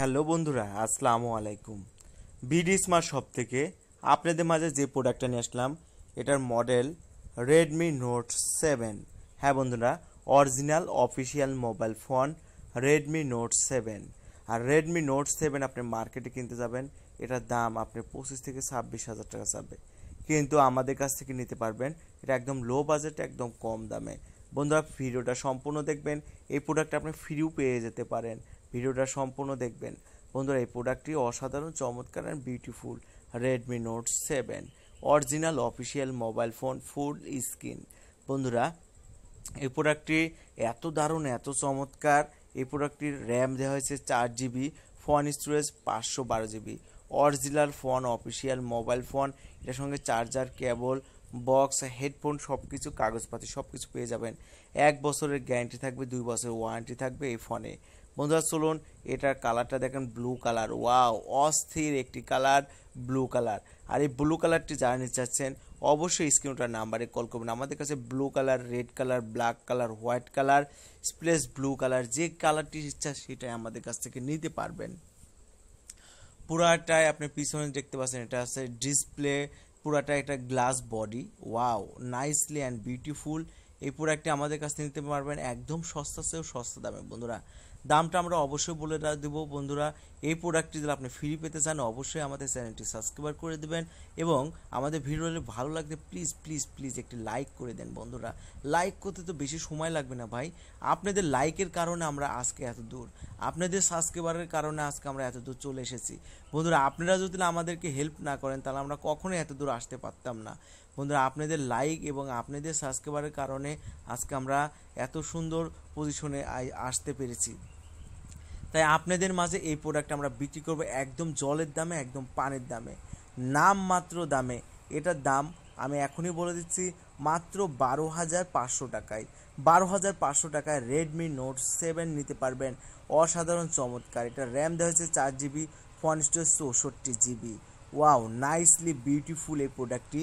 hello বন্ধুরা আসসালামু আলাইকুম বিডি স্মার্ট শপ থেকে আপনাদের মাঝে যে প্রোডাক্টটা নিয়ে আসলাম এটার মডেল রেডমি নোট সেভেন হ্যাঁ বন্ধুরা original official mobile phone Redmi note seven আর রেডমি নোট সেভেন আপনি মার্কেটে কিনতে যাবেন এটার দাম আপনি পঁচিশ থেকে ছাব্বিশ হাজার টাকা যাবে কিন্তু আমাদের কাছ থেকে নিতে পারবেন এটা একদম লো বাজেটে একদম কম দামে বন্ধুরা ভিডিওটা সম্পূর্ণ দেখবেন এই প্রোডাক্ট আপনি ফ্রিও পেয়ে যেতে পারেন ভিডিওটা সম্পূর্ণ দেখবেন বন্ধুরা এই প্রোডাক্টটি অসাধারণ চমৎকার and beautiful Redmi note seven original official mobile phone full screen বন্ধুরা এই প্রোডাক্টটি এত দারুণ এত চমৎকার এই প্রোডাক্টটির র্যাম দেওয়া হয়েছে চার জিবি ফোন স্টোরেজ পাঁচশো বারো GB original phone official mobile phone এটার সঙ্গে চার্জার কেবল বক্স হেডফোন সব কিছু কাগজপাতি সব কিছু পেয়ে যাবেন এক বছরের গ্যারান্টি থাকবে দুই বছরের ওয়ারেন্টি থাকবে এই ফোনে বন্ধুরা চলুন এটার কালারটা দেখেন ব্লু কালার ওয়াও অস্থির একটি কালার ব্লু কালার আর এই ব্লু কালারটি যারা নিতে চাচ্ছেন অবশ্যই স্ক্রিনটার নাম্বারে কল করবেন আমাদের কাছে blue colour red colour black colour white colour স্প্লেস ব্লু কালার যে কালারটি ইচ্ছা সেটাই আমাদের কাছ থেকে নিতে পারবেন পুরাটাই আপনি পিছনে দেখতে পাচ্ছেন এটা আছে ডিসপ্লে পুরাটা একটা glass body wow nicely and beautiful এই প্রোডাক্টটি আমাদের কাছ থেকে নিতে পারবেন একদম সস্তা সেও সস্তা দামে বন্ধুরা দামটা আমরা অবশ্যই বলে দেবো বন্ধুরা এই প্রোডাক্টটি যদি আপনি ফ্রি পেতে চান অবশ্যই আমাদের চ্যানেলটি সাবস্ক্রাইব করে দেবেন এবং আমাদের ভিডিওটি ভালো লাগলে প্লিজ প্লিজ প্লিজ একটি লাইক করে দেন বন্ধুরা লাইক করতে তো বেশি সময় লাগবে না ভাই আপনাদের লাইকের কারণে আমরা আজকে এত দূর আপনাদের সাবস্ক্রাইবারের কারণে আজকে আমরা এত দূর চলে এসেছি বন্ধুরা আপনারা যদি আমাদেরকে হেল্প না করেন তাহলে আমরা কখনোই এত দূর আসতে পারতাম না বন্ধুরা আপনাদের লাইক এবং আপনাদের সাবস্ক্রাইবারের কারণে আজকে আমরা এত সুন্দর পজিশনে আসতে পেরেছি তাই আপনাদের মাঝে এই প্রোডাক্ট আমরা বিক্রি করব একদম জলের দামে একদম পানের দামে নাম মাত্র দামে এটার দাম আমি এখনই বলে দিচ্ছি মাত্র বারো হাজার পাঁচশো টাকায় বারো হাজার পাঁচশো টাকায় রেডমি নোট সেভেন নিতে পারবেন অসাধারণ চমৎকার এটা র্যাম দেওয়া হয়েছে চার জিবি ফোন স্টোরেজ চৌষট্টি জিবি ওয়াও নাইসলি বিউটিফুল এই প্রোডাক্টটি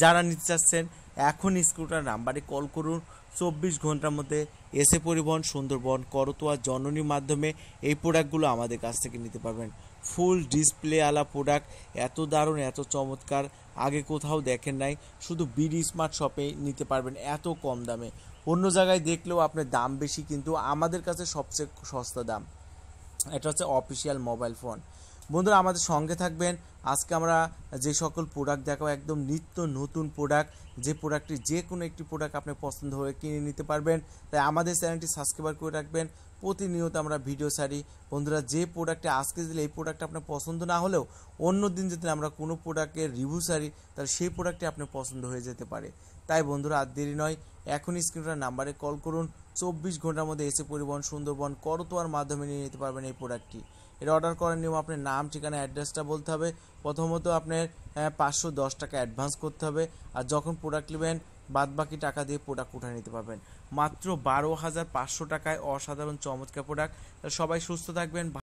যারা নিতে চাচ্ছেন এখন স্কুটার নাম্বারে কল করুন চব্বিশ ঘন্টার মধ্যে এসে পরিবহন সুন্দরবন করতোয়া জননীর মাধ্যমে এই প্রোডাক্টগুলো আমাদের কাছ থেকে নিতে পারবেন ফুল ডিসপ্লে আলা প্রোডাক্ট এত দারুণ এত চমৎকার আগে কোথাও দেখেন নাই শুধু বিডি স্মার্ট শপে নিতে পারবেন এত কম দামে অন্য জায়গায় দেখলেও আপনার দাম বেশি কিন্তু আমাদের কাছে সবচেয়ে সস্তা দাম এটা হচ্ছে অফিসিয়াল মোবাইল ফোন বন্ধুরা আমাদের সঙ্গে থাকবেন আজকে আমরা যে সকল প্রোডাক্ট দেখাবো একদম নিত্য নতুন প্রোডাক্ট যে প্রোডাক্টটি যে কোনো একটি প্রোডাক্ট আপনি পছন্দ হয়ে কিনে নিতে পারবেন তাই আমাদের চ্যানেলটি সাবস্ক্রাইব করে রাখবেন প্রতিনিয়ত আমরা ভিডিও ছাড়ি বন্ধুরা যে প্রোডাক্টে আজকে দিলে এই প্রোডাক্টটা আপনার পছন্দ না হলেও অন্য দিন যদি আমরা কোনো প্রোডাক্টের রিভিউ ছাড়ি তাহলে সেই প্রোডাক্টটি আপনার পছন্দ হয়ে যেতে পারে তাই বন্ধুরা আর দেরি নয় এখনই স্ক্রিনটার নাম্বারে কল করুন চব্বিশ ঘন্টার মধ্যে এসে পরিবহন সুন্দরবন করতোয়ার মাধ্যমে নিয়ে নিতে পারবেন এই প্রোডাক্টটি এটা অর্ডার করার নিয়ম আপনার নাম ঠিকানা অ্যাড্রেসটা বলতে হবে প্রথমত আপনার পাঁচশো দশ টাকা অ্যাডভান্স করতে হবে আর যখন প্রোডাক্ট নেবেন বাদ বাকি টাকা দিয়ে প্রোডাক্ট উঠে নিতে পারবেন মাত্র বারো হাজার পাঁচশো টাকায় অসাধারণ চমৎকার প্রোডাক্ট সবাই সুস্থ থাকবেন